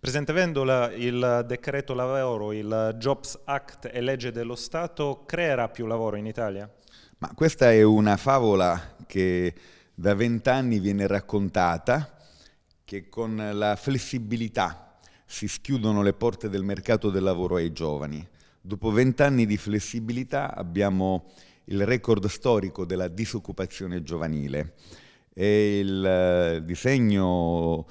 Presidente Vendola, il decreto lavoro, il Jobs Act e legge dello Stato creerà più lavoro in Italia? Ma questa è una favola che da vent'anni viene raccontata, che con la flessibilità si schiudono le porte del mercato del lavoro ai giovani. Dopo vent'anni di flessibilità abbiamo il record storico della disoccupazione giovanile e il eh, disegno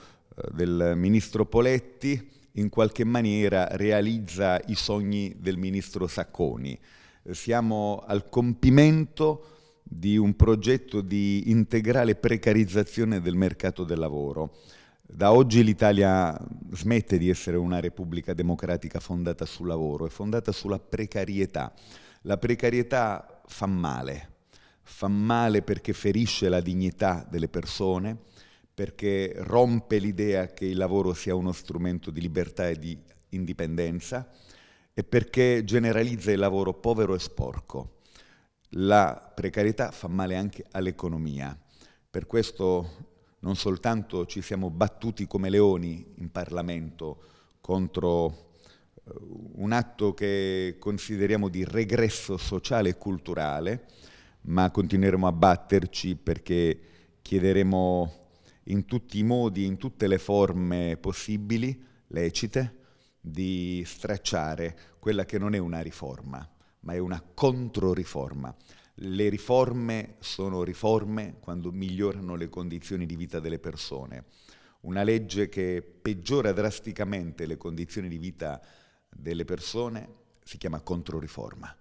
del ministro Poletti in qualche maniera realizza i sogni del ministro Sacconi. Siamo al compimento di un progetto di integrale precarizzazione del mercato del lavoro. Da oggi l'Italia smette di essere una repubblica democratica fondata sul lavoro, è fondata sulla precarietà. La precarietà fa male, fa male perché ferisce la dignità delle persone, perché rompe l'idea che il lavoro sia uno strumento di libertà e di indipendenza e perché generalizza il lavoro povero e sporco. La precarietà fa male anche all'economia. Per questo non soltanto ci siamo battuti come leoni in Parlamento contro eh, un atto che consideriamo di regresso sociale e culturale, ma continueremo a batterci perché chiederemo in tutti i modi, in tutte le forme possibili, lecite, di stracciare quella che non è una riforma, ma è una controriforma. Le riforme sono riforme quando migliorano le condizioni di vita delle persone. Una legge che peggiora drasticamente le condizioni di vita delle persone si chiama controriforma.